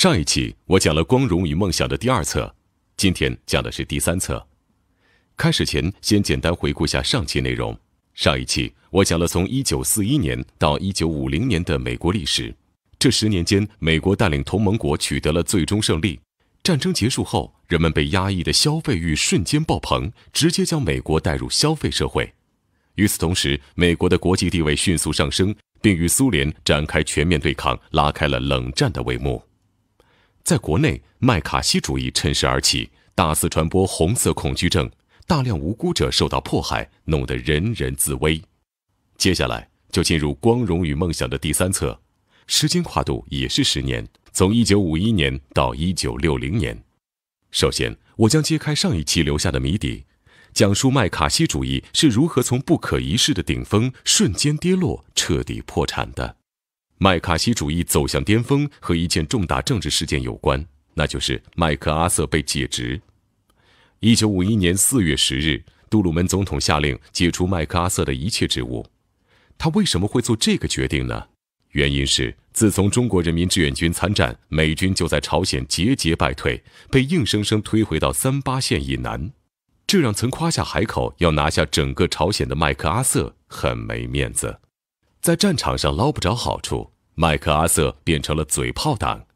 上一期我讲了《光荣与梦想》的第二册，今天讲的是第三册。开始前，先简单回顾下上期内容。上一期我讲了从1941年到1950年的美国历史。这十年间，美国带领同盟国取得了最终胜利。战争结束后，人们被压抑的消费欲瞬间爆棚，直接将美国带入消费社会。与此同时，美国的国际地位迅速上升，并与苏联展开全面对抗，拉开了冷战的帷幕。在国内，麦卡锡主义趁势而起，大肆传播红色恐惧症，大量无辜者受到迫害，弄得人人自危。接下来就进入《光荣与梦想》的第三册，时间跨度也是十年，从一九五一年到一九六零年。首先，我将揭开上一期留下的谜底，讲述麦卡锡主义是如何从不可一世的顶峰瞬间跌落，彻底破产的。麦卡锡主义走向巅峰和一件重大政治事件有关，那就是麦克阿瑟被解职。一九五一年四月十日，杜鲁门总统下令解除麦克阿瑟的一切职务。他为什么会做这个决定呢？原因是自从中国人民志愿军参战，美军就在朝鲜节节败退，被硬生生推回到三八线以南。这让曾夸下海口要拿下整个朝鲜的麦克阿瑟很没面子。在战场上捞不着好处，麦克阿瑟变成了嘴炮党。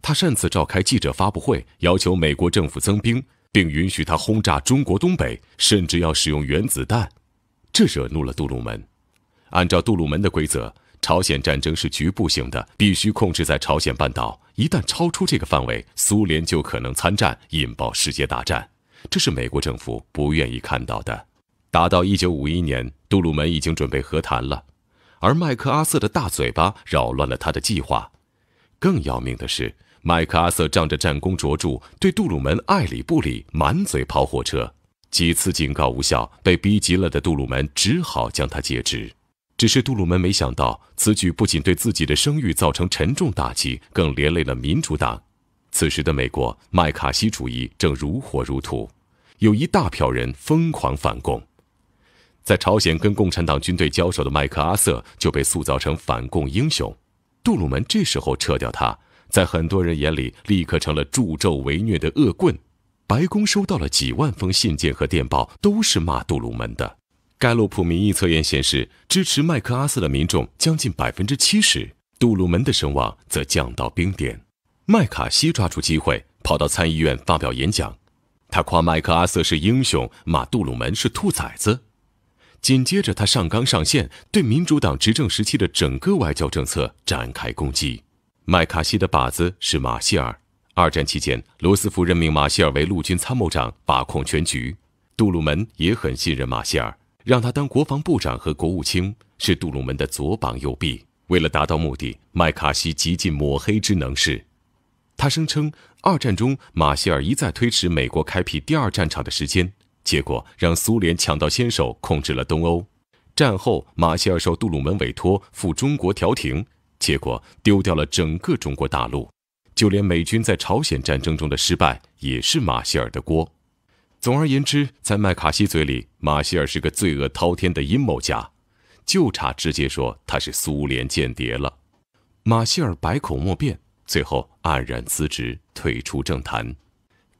他擅自召开记者发布会，要求美国政府增兵，并允许他轰炸中国东北，甚至要使用原子弹。这惹怒了杜鲁门。按照杜鲁门的规则，朝鲜战争是局部性的，必须控制在朝鲜半岛。一旦超出这个范围，苏联就可能参战，引爆世界大战。这是美国政府不愿意看到的。打到1951年，杜鲁门已经准备和谈了。而麦克阿瑟的大嘴巴扰乱了他的计划，更要命的是，麦克阿瑟仗着战功卓著，对杜鲁门爱理不理，满嘴跑火车。几次警告无效，被逼急了的杜鲁门只好将他解职。只是杜鲁门没想到，此举不仅对自己的声誉造成沉重打击，更连累了民主党。此时的美国，麦卡锡主义正如火如荼，有一大票人疯狂反共。在朝鲜跟共产党军队交手的麦克阿瑟就被塑造成反共英雄，杜鲁门这时候撤掉他，在很多人眼里立刻成了助纣为虐的恶棍。白宫收到了几万封信件和电报，都是骂杜鲁门的。盖洛普民意测验显示，支持麦克阿瑟的民众将近百分之七十，杜鲁门的声望则降到冰点。麦卡锡抓住机会，跑到参议院发表演讲，他夸麦克阿瑟是英雄，骂杜鲁门是兔崽子。紧接着，他上纲上线，对民主党执政时期的整个外交政策展开攻击。麦卡锡的靶子是马歇尔。二战期间，罗斯福任命马歇尔为陆军参谋长，把控全局。杜鲁门也很信任马歇尔，让他当国防部长和国务卿，是杜鲁门的左膀右臂。为了达到目的，麦卡锡极尽抹黑之能事。他声称，二战中马歇尔一再推迟美国开辟第二战场的时间。结果让苏联抢到先手，控制了东欧。战后，马歇尔受杜鲁门委托赴中国调停，结果丢掉了整个中国大陆。就连美军在朝鲜战争中的失败，也是马歇尔的锅。总而言之，在麦卡锡嘴里，马歇尔是个罪恶滔天的阴谋家，就差直接说他是苏联间谍了。马歇尔百口莫辩，最后黯然辞职，退出政坛。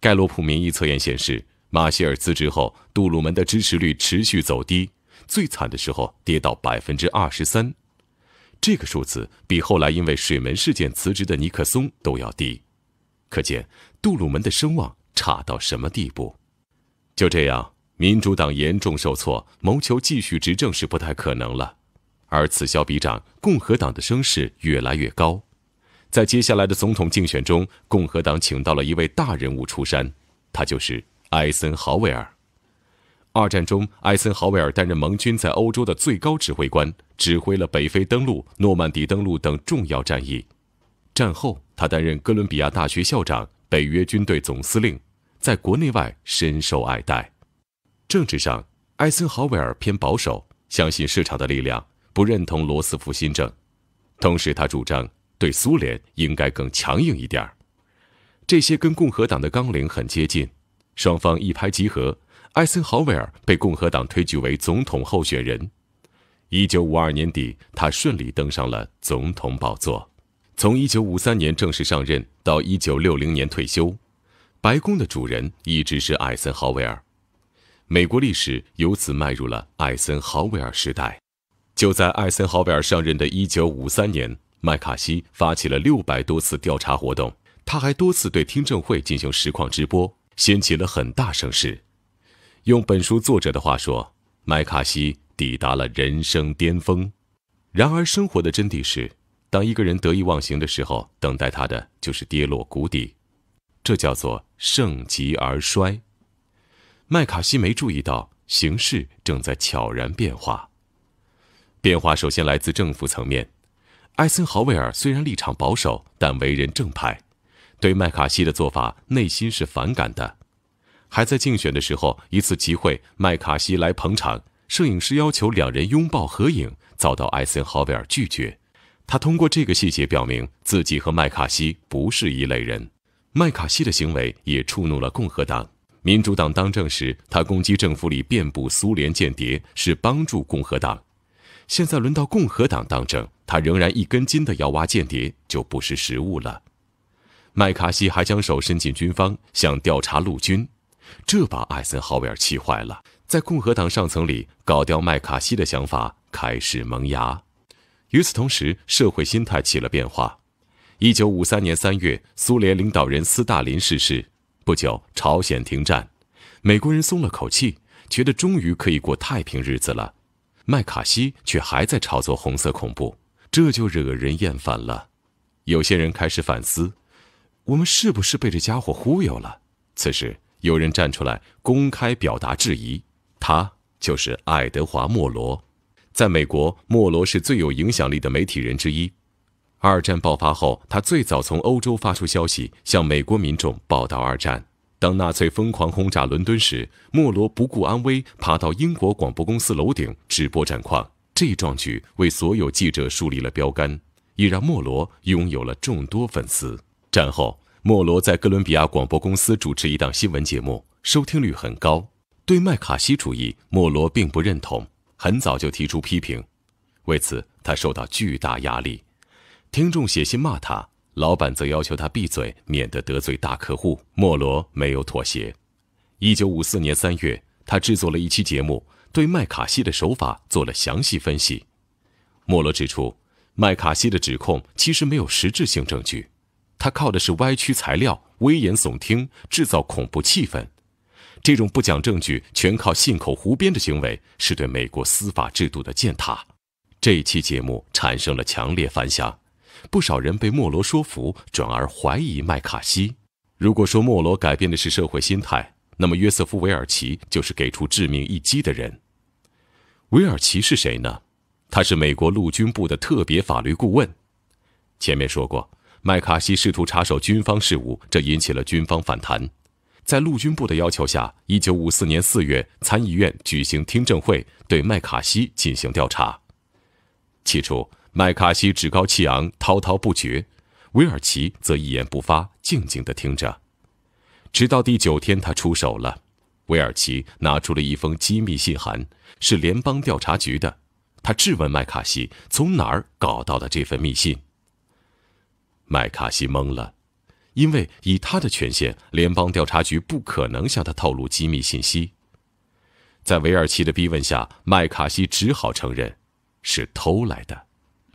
盖洛普民意测验显示。马歇尔辞职后，杜鲁门的支持率持续走低，最惨的时候跌到百分之二十三，这个数字比后来因为水门事件辞职的尼克松都要低，可见杜鲁门的声望差到什么地步。就这样，民主党严重受挫，谋求继续执政是不太可能了，而此消彼长，共和党的声势越来越高。在接下来的总统竞选中，共和党请到了一位大人物出山，他就是。艾森豪威尔，二战中，艾森豪威尔担任盟军在欧洲的最高指挥官，指挥了北非登陆、诺曼底登陆等重要战役。战后，他担任哥伦比亚大学校长、北约军队总司令，在国内外深受爱戴。政治上，艾森豪威尔偏保守，相信市场的力量，不认同罗斯福新政。同时，他主张对苏联应该更强硬一点儿，这些跟共和党的纲领很接近。双方一拍即合，艾森豪威尔被共和党推举为总统候选人。一九五二年底，他顺利登上了总统宝座。从一九五三年正式上任到一九六零年退休，白宫的主人一直是艾森豪威尔。美国历史由此迈入了艾森豪威尔时代。就在艾森豪威尔上任的一九五三年，麦卡锡发起了六百多次调查活动，他还多次对听证会进行实况直播。掀起了很大声势。用本书作者的话说，麦卡锡抵达了人生巅峰。然而，生活的真谛是，当一个人得意忘形的时候，等待他的就是跌落谷底。这叫做盛极而衰。麦卡锡没注意到形势正在悄然变化。变化首先来自政府层面。艾森豪威尔虽然立场保守，但为人正派。对麦卡锡的做法，内心是反感的。还在竞选的时候，一次集会，麦卡锡来捧场，摄影师要求两人拥抱合影，遭到艾森豪威尔拒绝。他通过这个细节表明自己和麦卡锡不是一类人。麦卡锡的行为也触怒了共和党。民主党当政时，他攻击政府里遍布苏联间谍，是帮助共和党。现在轮到共和党当政，他仍然一根筋的要挖间谍，就不识时务了。麦卡锡还将手伸进军方，想调查陆军，这把艾森豪威尔气坏了。在共和党上层里，搞掉麦卡锡的想法开始萌芽。与此同时，社会心态起了变化。一九五三年三月，苏联领导人斯大林逝世，不久朝鲜停战，美国人松了口气，觉得终于可以过太平日子了。麦卡锡却还在炒作红色恐怖，这就惹人厌烦了。有些人开始反思。我们是不是被这家伙忽悠了？此时，有人站出来公开表达质疑，他就是爱德华·莫罗。在美国，莫罗是最有影响力的媒体人之一。二战爆发后，他最早从欧洲发出消息，向美国民众报道二战。当纳粹疯狂轰炸伦敦时，莫罗不顾安危，爬到英国广播公司楼顶直播战况。这一壮举为所有记者树立了标杆，也让莫罗拥有了众多粉丝。战后，莫罗在哥伦比亚广播公司主持一档新闻节目，收听率很高。对麦卡锡主义，莫罗并不认同，很早就提出批评。为此，他受到巨大压力，听众写信骂他，老板则要求他闭嘴，免得得罪大客户。莫罗没有妥协。一九五四年三月，他制作了一期节目，对麦卡锡的手法做了详细分析。莫罗指出，麦卡锡的指控其实没有实质性证据。他靠的是歪曲材料、危言耸听、制造恐怖气氛，这种不讲证据、全靠信口胡编的行为是对美国司法制度的践踏。这期节目产生了强烈反响，不少人被莫罗说服，转而怀疑麦卡锡。如果说莫罗改变的是社会心态，那么约瑟夫·韦尔奇就是给出致命一击的人。韦尔奇是谁呢？他是美国陆军部的特别法律顾问。前面说过。麦卡锡试图插手军方事务，这引起了军方反弹。在陆军部的要求下，1954年4月，参议院举行听证会，对麦卡锡进行调查。起初，麦卡锡趾高气昂、滔滔不绝；威尔奇则一言不发，静静地听着。直到第九天，他出手了。威尔奇拿出了一封机密信函，是联邦调查局的。他质问麦卡锡：“从哪儿搞到的这份密信？”麦卡锡懵了，因为以他的权限，联邦调查局不可能向他透露机密信息。在韦尔奇的逼问下，麦卡锡只好承认，是偷来的，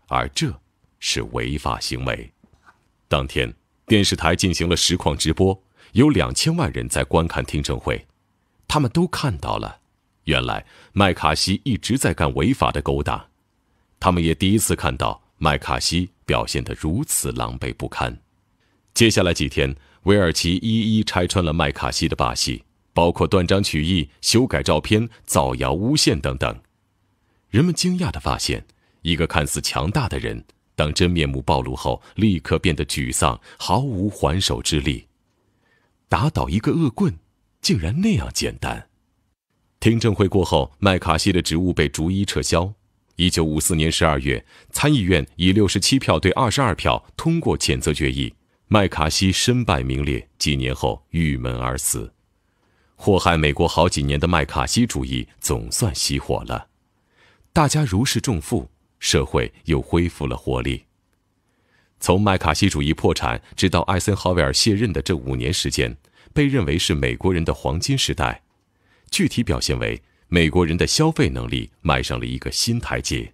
而这是违法行为。当天，电视台进行了实况直播，有两千万人在观看听证会，他们都看到了，原来麦卡锡一直在干违法的勾当。他们也第一次看到麦卡锡。表现得如此狼狈不堪。接下来几天，韦尔奇一一拆穿了麦卡锡的把戏，包括断章取义、修改照片、造谣诬陷等等。人们惊讶地发现，一个看似强大的人，当真面目暴露后，立刻变得沮丧，毫无还手之力。打倒一个恶棍，竟然那样简单。听证会过后，麦卡锡的职务被逐一撤销。一九五四年十二月，参议院以六十七票对二十二票通过谴责决议，麦卡锡身败名裂，几年后郁闷而死。祸害美国好几年的麦卡锡主义总算熄火了，大家如释重负，社会又恢复了活力。从麦卡锡主义破产直到艾森豪威尔卸任的这五年时间，被认为是美国人的黄金时代，具体表现为。美国人的消费能力迈上了一个新台阶。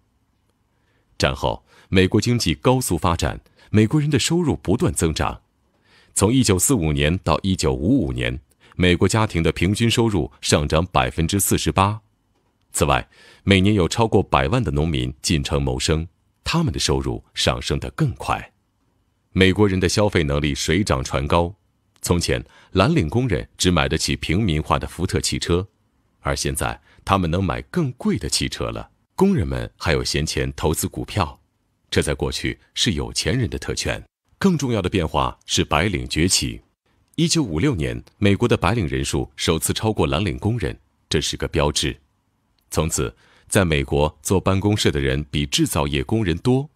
战后，美国经济高速发展，美国人的收入不断增长。从1945年到1955年，美国家庭的平均收入上涨百分之四十八。此外，每年有超过百万的农民进城谋生，他们的收入上升得更快。美国人的消费能力水涨船高。从前，蓝领工人只买得起平民化的福特汽车。而现在，他们能买更贵的汽车了。工人们还有闲钱投资股票，这在过去是有钱人的特权。更重要的变化是白领崛起。一九五六年，美国的白领人数首次超过蓝领工人，这是个标志。从此，在美国做办公室的人比制造业工人多，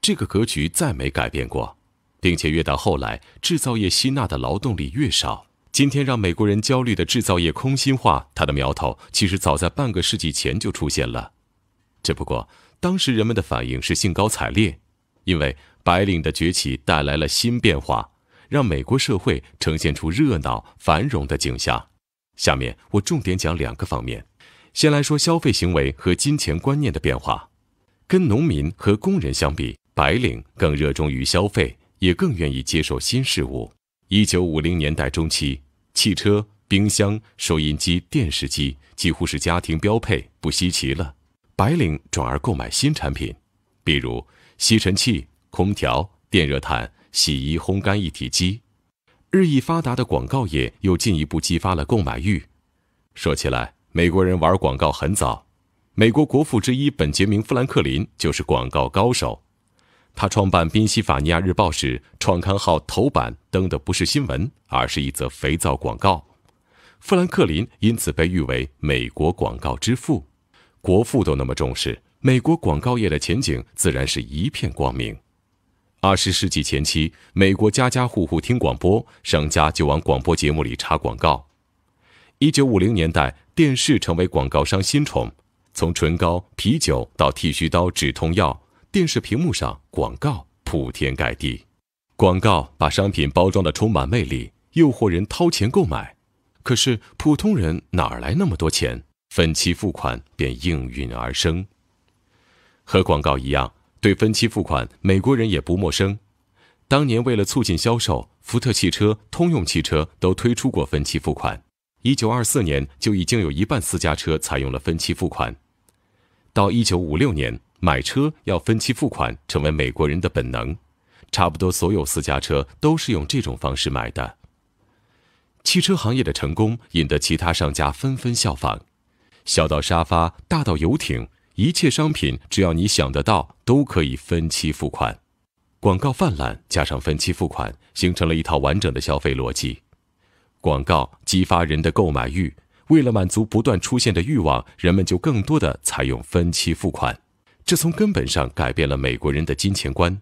这个格局再没改变过，并且越到后来，制造业吸纳的劳动力越少。今天让美国人焦虑的制造业空心化，它的苗头其实早在半个世纪前就出现了，只不过当时人们的反应是兴高采烈，因为白领的崛起带来了新变化，让美国社会呈现出热闹繁荣的景象。下面我重点讲两个方面，先来说消费行为和金钱观念的变化。跟农民和工人相比，白领更热衷于消费，也更愿意接受新事物。一九五零年代中期，汽车、冰箱、收音机、电视机几乎是家庭标配，不稀奇了。白领转而购买新产品，比如吸尘器、空调、电热毯、洗衣烘干一体机。日益发达的广告业又进一步激发了购买欲。说起来，美国人玩广告很早，美国国父之一本杰明·富兰克林就是广告高手。他创办宾夕法尼亚日报时，创刊号头版登的不是新闻，而是一则肥皂广告。富兰克林因此被誉为美国广告之父。国父都那么重视，美国广告业的前景自然是一片光明。二十世纪前期，美国家家户户听广播，商家就往广播节目里插广告。一九五零年代，电视成为广告商新宠，从唇膏、啤酒到剃须刀、止痛药。电视屏幕上广告铺天盖地，广告把商品包装的充满魅力，诱惑人掏钱购买。可是普通人哪来那么多钱？分期付款便应运而生。和广告一样，对分期付款，美国人也不陌生。当年为了促进销售，福特汽车、通用汽车都推出过分期付款。一九二四年就已经有一半私家车采用了分期付款，到一九五六年。买车要分期付款成为美国人的本能，差不多所有私家车都是用这种方式买的。汽车行业的成功引得其他商家纷纷效仿，小到沙发，大到游艇，一切商品只要你想得到都可以分期付款。广告泛滥加上分期付款，形成了一套完整的消费逻辑。广告激发人的购买欲，为了满足不断出现的欲望，人们就更多的采用分期付款。这从根本上改变了美国人的金钱观。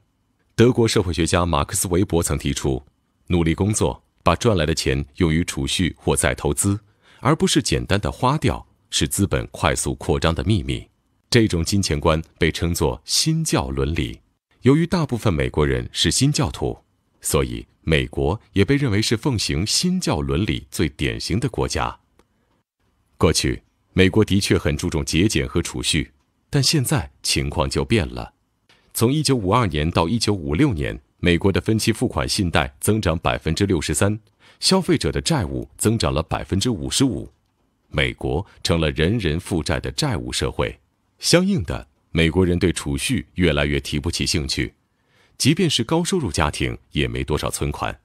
德国社会学家马克思·韦伯曾提出，努力工作，把赚来的钱用于储蓄或再投资，而不是简单的花掉，是资本快速扩张的秘密。这种金钱观被称作新教伦理。由于大部分美国人是新教徒，所以美国也被认为是奉行新教伦理最典型的国家。过去，美国的确很注重节俭和储蓄。但现在情况就变了。从一九五二年到一九五六年，美国的分期付款信贷增长百分之六十三，消费者的债务增长了百分之五十五。美国成了人人负债的债务社会。相应的，美国人对储蓄越来越提不起兴趣，即便是高收入家庭也没多少存款。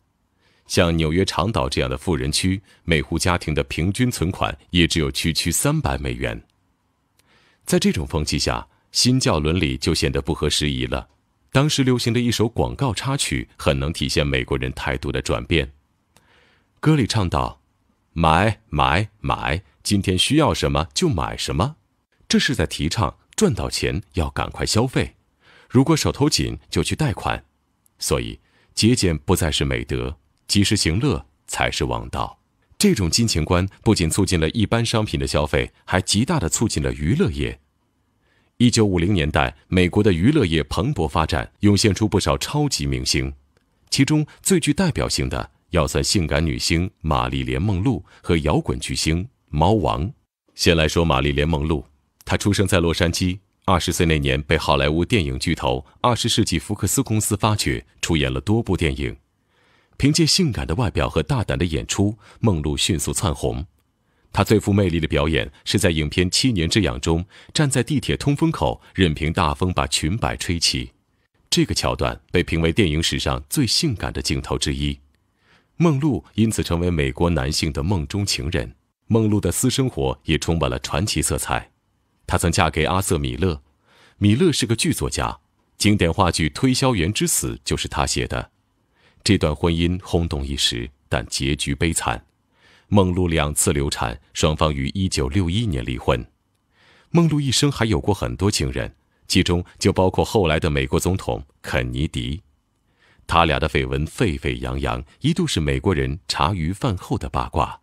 像纽约长岛这样的富人区，每户家庭的平均存款也只有区区三百美元。在这种风气下，新教伦理就显得不合时宜了。当时流行的一首广告插曲很能体现美国人态度的转变。歌里唱道：“买买买，今天需要什么就买什么。”这是在提倡赚到钱要赶快消费，如果手头紧就去贷款。所以，节俭不再是美德，及时行乐才是王道。这种金钱观不仅促进了一般商品的消费，还极大的促进了娱乐业。一九五零年代，美国的娱乐业蓬勃发展，涌现出不少超级明星，其中最具代表性的要算性感女星玛丽莲·梦露和摇滚巨星猫王。先来说玛丽莲·梦露，她出生在洛杉矶，二十岁那年被好莱坞电影巨头二十世纪福克斯公司发掘，出演了多部电影。凭借性感的外表和大胆的演出，梦露迅速窜红。她最富魅力的表演是在影片《七年之痒》中，站在地铁通风口，任凭大风把裙摆吹起。这个桥段被评为电影史上最性感的镜头之一。梦露因此成为美国男性的梦中情人。梦露的私生活也充满了传奇色彩。她曾嫁给阿瑟·米勒，米勒是个剧作家，经典话剧《推销员之死》就是他写的。这段婚姻轰动一时，但结局悲惨。梦露两次流产，双方于一九六一年离婚。梦露一生还有过很多情人，其中就包括后来的美国总统肯尼迪。他俩的绯闻沸沸扬扬，一度是美国人茶余饭后的八卦。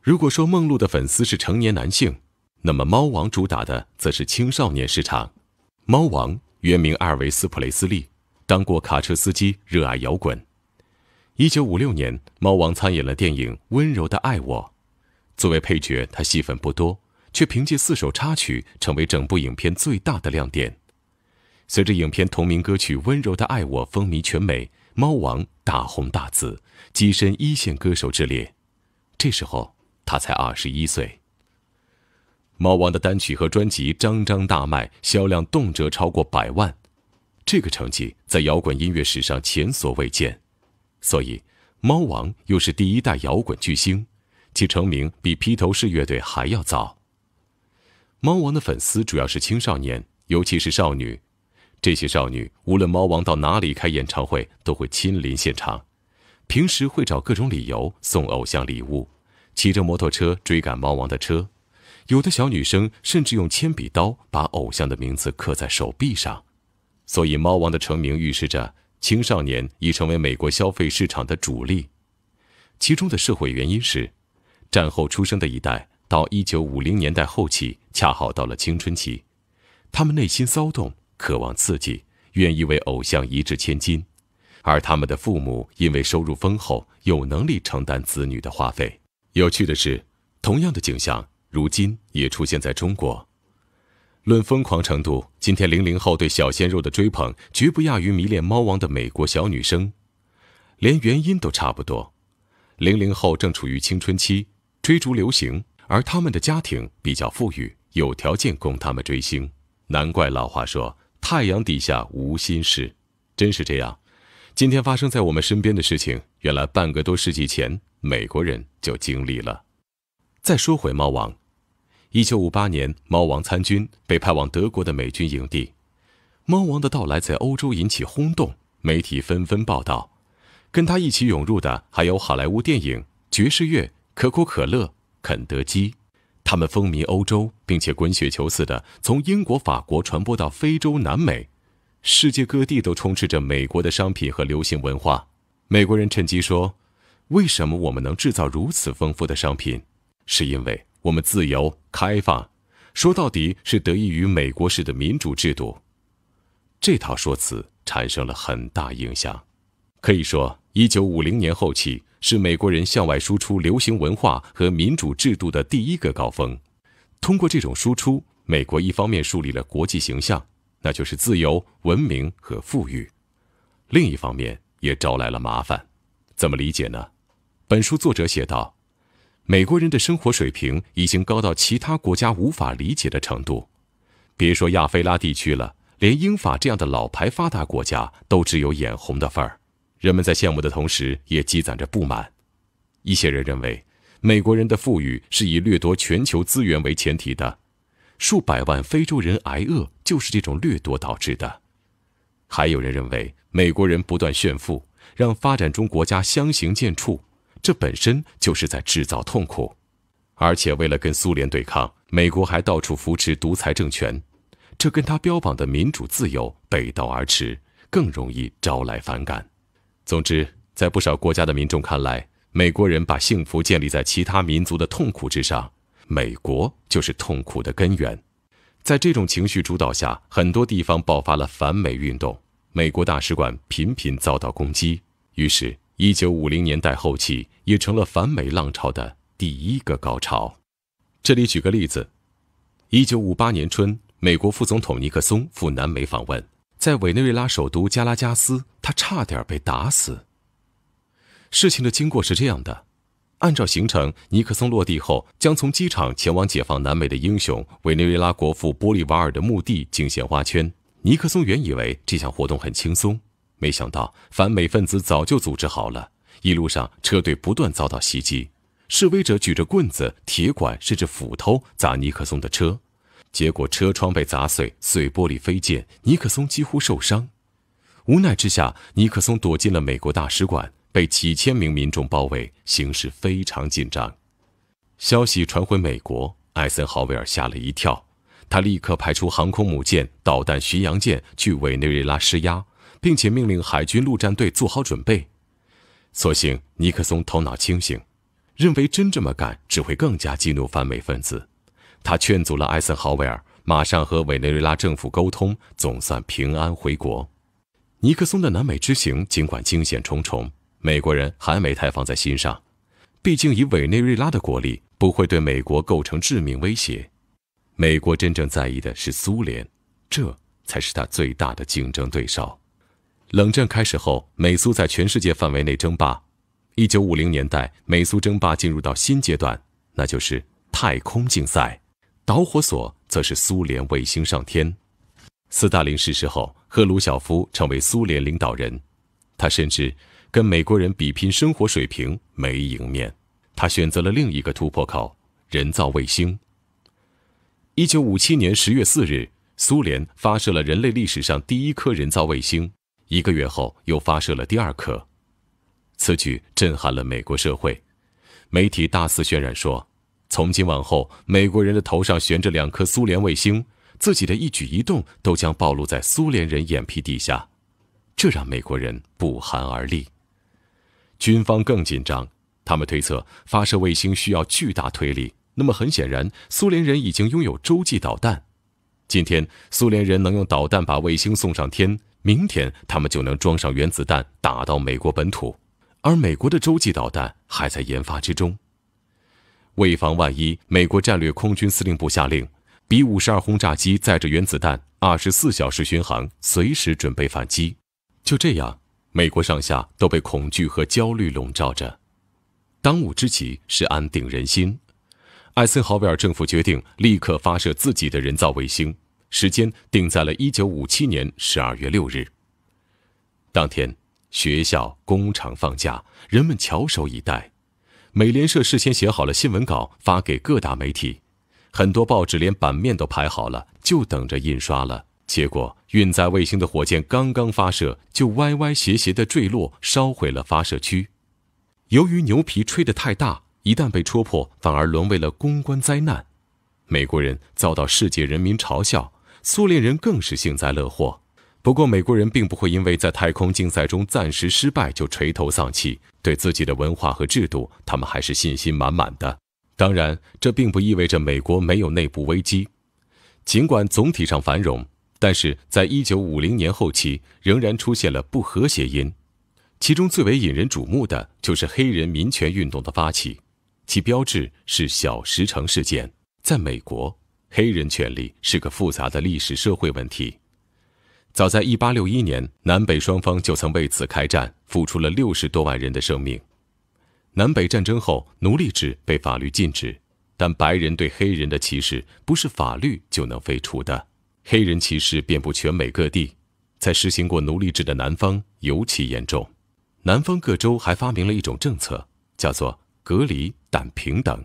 如果说梦露的粉丝是成年男性，那么猫王主打的则是青少年市场。猫王原名阿尔维斯·普雷斯利，当过卡车司机，热爱摇滚。一九五六年，猫王参演了电影《温柔的爱我》，作为配角，他戏份不多，却凭借四首插曲成为整部影片最大的亮点。随着影片同名歌曲《温柔的爱我》风靡全美，猫王大红大紫，跻身一线歌手之列。这时候他才二十一岁。猫王的单曲和专辑张张大卖，销量动辄超过百万，这个成绩在摇滚音乐史上前所未见。所以，猫王又是第一代摇滚巨星，其成名比披头士乐队还要早。猫王的粉丝主要是青少年，尤其是少女。这些少女无论猫王到哪里开演唱会，都会亲临现场。平时会找各种理由送偶像礼物，骑着摩托车追赶猫王的车。有的小女生甚至用铅笔刀把偶像的名字刻在手臂上。所以，猫王的成名预示着。青少年已成为美国消费市场的主力，其中的社会原因是，战后出生的一代到1950年代后期恰好到了青春期，他们内心骚动，渴望刺激，愿意为偶像一掷千金，而他们的父母因为收入丰厚，有能力承担子女的花费。有趣的是，同样的景象如今也出现在中国。论疯狂程度，今天零零后对小鲜肉的追捧绝不亚于迷恋猫王的美国小女生，连原因都差不多。零零后正处于青春期，追逐流行，而他们的家庭比较富裕，有条件供他们追星。难怪老话说“太阳底下无心事”，真是这样。今天发生在我们身边的事情，原来半个多世纪前美国人就经历了。再说回猫王。一九五八年，猫王参军，被派往德国的美军营地。猫王的到来在欧洲引起轰动，媒体纷纷报道。跟他一起涌入的还有好莱坞电影、爵士乐、可口可乐、肯德基。他们风靡欧洲，并且滚雪球似的从英国、法国传播到非洲、南美，世界各地都充斥着美国的商品和流行文化。美国人趁机说：“为什么我们能制造如此丰富的商品？是因为……”我们自由开放，说到底是得益于美国式的民主制度。这套说辞产生了很大影响，可以说，一九五零年后期是美国人向外输出流行文化和民主制度的第一个高峰。通过这种输出，美国一方面树立了国际形象，那就是自由、文明和富裕；另一方面也招来了麻烦。怎么理解呢？本书作者写道。美国人的生活水平已经高到其他国家无法理解的程度，别说亚非拉地区了，连英法这样的老牌发达国家都只有眼红的份儿。人们在羡慕的同时，也积攒着不满。一些人认为，美国人的富裕是以掠夺全球资源为前提的，数百万非洲人挨饿就是这种掠夺导致的。还有人认为，美国人不断炫富，让发展中国家相形见绌。这本身就是在制造痛苦，而且为了跟苏联对抗，美国还到处扶持独裁政权，这跟他标榜的民主自由背道而驰，更容易招来反感。总之，在不少国家的民众看来，美国人把幸福建立在其他民族的痛苦之上，美国就是痛苦的根源。在这种情绪主导下，很多地方爆发了反美运动，美国大使馆频频遭到攻击，于是。一九五零年代后期也成了反美浪潮的第一个高潮。这里举个例子：一九五八年春，美国副总统尼克松赴南美访问，在委内瑞拉首都加拉加斯，他差点被打死。事情的经过是这样的：按照行程，尼克松落地后将从机场前往解放南美的英雄委内瑞拉国父玻利瓦尔的墓地敬献花圈。尼克松原以为这项活动很轻松。没想到，反美分子早就组织好了。一路上，车队不断遭到袭击，示威者举着棍子、铁管，甚至斧头砸尼克松的车，结果车窗被砸碎，碎玻璃飞溅，尼克松几乎受伤。无奈之下，尼克松躲进了美国大使馆，被几千名民众包围，形势非常紧张。消息传回美国，艾森豪威尔吓了一跳，他立刻派出航空母舰、导弹巡洋舰去委内瑞拉施压。并且命令海军陆战队做好准备。所幸尼克松头脑清醒，认为真这么干只会更加激怒反美分子。他劝阻了艾森豪威尔，马上和委内瑞拉政府沟通，总算平安回国。尼克松的南美之行尽管惊险重重，美国人还没太放在心上。毕竟以委内瑞拉的国力，不会对美国构成致命威胁。美国真正在意的是苏联，这才是他最大的竞争对手。冷战开始后，美苏在全世界范围内争霸。一九五零年代，美苏争霸进入到新阶段，那就是太空竞赛。导火索则是苏联卫星上天。斯大林逝世后，赫鲁晓夫成为苏联领导人。他甚至跟美国人比拼生活水平没赢面，他选择了另一个突破口——人造卫星。一九五七年十月四日，苏联发射了人类历史上第一颗人造卫星。一个月后，又发射了第二颗，此举震撼了美国社会，媒体大肆渲染说，从今往后，美国人的头上悬着两颗苏联卫星，自己的一举一动都将暴露在苏联人眼皮底下，这让美国人不寒而栗。军方更紧张，他们推测发射卫星需要巨大推力，那么很显然，苏联人已经拥有洲际导弹。今天，苏联人能用导弹把卫星送上天。明天他们就能装上原子弹，打到美国本土，而美国的洲际导弹还在研发之中。为防万一，美国战略空军司令部下令，B-52 轰炸机载着原子弹，二十四小时巡航，随时准备反击。就这样，美国上下都被恐惧和焦虑笼罩着。当务之急是安定人心。艾森豪威尔政府决定立刻发射自己的人造卫星。时间定在了1957年12月6日。当天，学校、工厂放假，人们翘首以待。美联社事先写好了新闻稿，发给各大媒体。很多报纸连版面都排好了，就等着印刷了。结果，运载卫星的火箭刚刚发射，就歪歪斜斜的坠落，烧毁了发射区。由于牛皮吹得太大，一旦被戳破，反而沦为了公关灾难。美国人遭到世界人民嘲笑。苏联人更是幸灾乐祸。不过，美国人并不会因为在太空竞赛中暂时失败就垂头丧气，对自己的文化和制度，他们还是信心满满的。当然，这并不意味着美国没有内部危机。尽管总体上繁荣，但是在一九五零年后期，仍然出现了不和谐音。其中最为引人瞩目的，就是黑人民权运动的发起，其标志是小石城事件。在美国。黑人权利是个复杂的历史社会问题。早在一八六一年，南北双方就曾为此开战，付出了六十多万人的生命。南北战争后，奴隶制被法律禁止，但白人对黑人的歧视不是法律就能废除的。黑人歧视遍布全美各地，在实行过奴隶制的南方尤其严重。南方各州还发明了一种政策，叫做“隔离但平等”，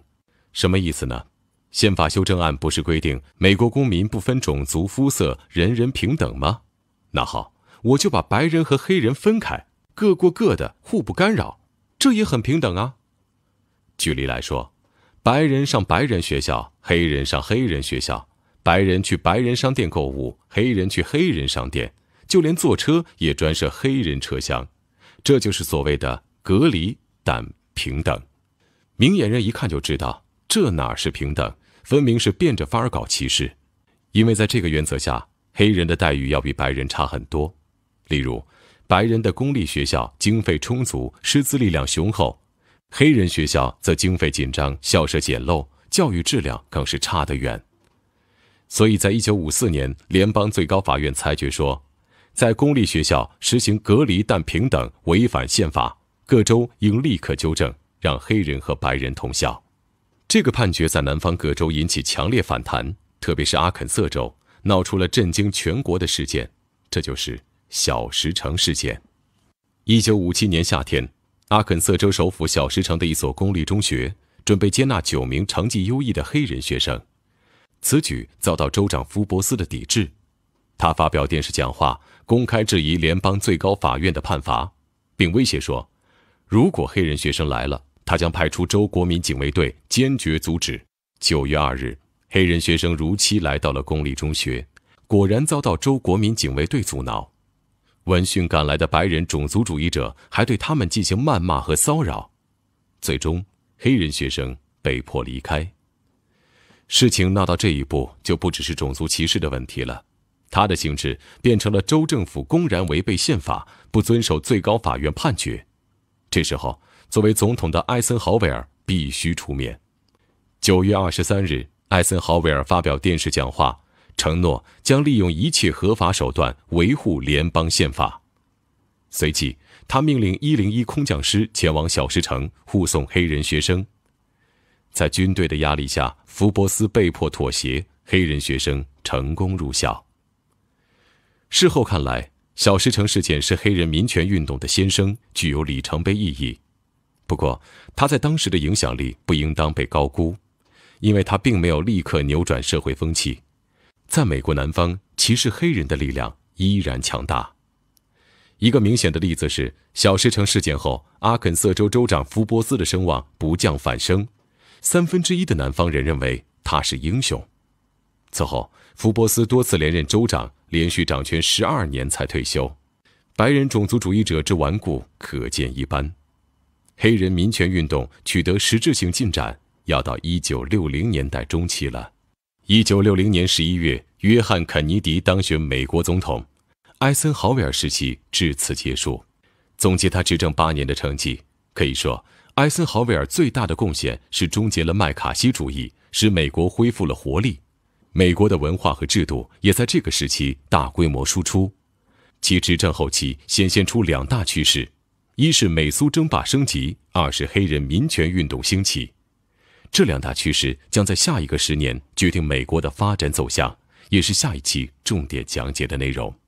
什么意思呢？宪法修正案不是规定美国公民不分种族肤色人人平等吗？那好，我就把白人和黑人分开，各过各的，互不干扰，这也很平等啊。举例来说，白人上白人学校，黑人上黑人学校；白人去白人商店购物，黑人去黑人商店；就连坐车也专设黑人车厢，这就是所谓的隔离但平等。明眼人一看就知道，这哪是平等？分明是变着法儿搞歧视，因为在这个原则下，黑人的待遇要比白人差很多。例如，白人的公立学校经费充足，师资力量雄厚；黑人学校则经费紧张，校舍简陋，教育质量更是差得远。所以在一九五四年，联邦最高法院裁决说，在公立学校实行隔离但平等违反宪法，各州应立刻纠正，让黑人和白人同校。这个判决在南方各州引起强烈反弹，特别是阿肯色州闹出了震惊全国的事件，这就是小石城事件。一九五七年夏天，阿肯色州首府小石城的一所公立中学准备接纳九名成绩优异的黑人学生，此举遭到州长福伯斯的抵制。他发表电视讲话，公开质疑联邦最高法院的判罚，并威胁说：“如果黑人学生来了。”他将派出州国民警卫队坚决阻止。九月二日，黑人学生如期来到了公立中学，果然遭到州国民警卫队阻挠。闻讯赶来的白人种族主义者还对他们进行谩骂和骚扰，最终黑人学生被迫离开。事情闹到这一步，就不只是种族歧视的问题了，他的性质变成了州政府公然违背宪法，不遵守最高法院判决。这时候。作为总统的艾森豪威尔必须出面。九月二十三日，艾森豪威尔发表电视讲话，承诺将利用一切合法手段维护联邦宪法。随即，他命令一零一空降师前往小石城护送黑人学生。在军队的压力下，福伯斯被迫妥协，黑人学生成功入校。事后看来，小石城事件是黑人民权运动的先声，具有里程碑意义。不过，他在当时的影响力不应当被高估，因为他并没有立刻扭转社会风气，在美国南方歧视黑人的力量依然强大。一个明显的例子是小石城事件后，阿肯色州州长福伯斯的声望不降反升，三分之一的南方人认为他是英雄。此后，福伯斯多次连任州长，连续掌权十二年才退休，白人种族主义者之顽固可见一斑。黑人民权运动取得实质性进展，要到一九六零年代中期了。一九六零年十一月，约翰·肯尼迪当选美国总统，艾森豪威尔时期至此结束。总结他执政八年的成绩，可以说，艾森豪威尔最大的贡献是终结了麦卡锡主义，使美国恢复了活力。美国的文化和制度也在这个时期大规模输出。其执政后期显现出两大趋势。一是美苏争霸升级，二是黑人民权运动兴起，这两大趋势将在下一个十年决定美国的发展走向，也是下一期重点讲解的内容。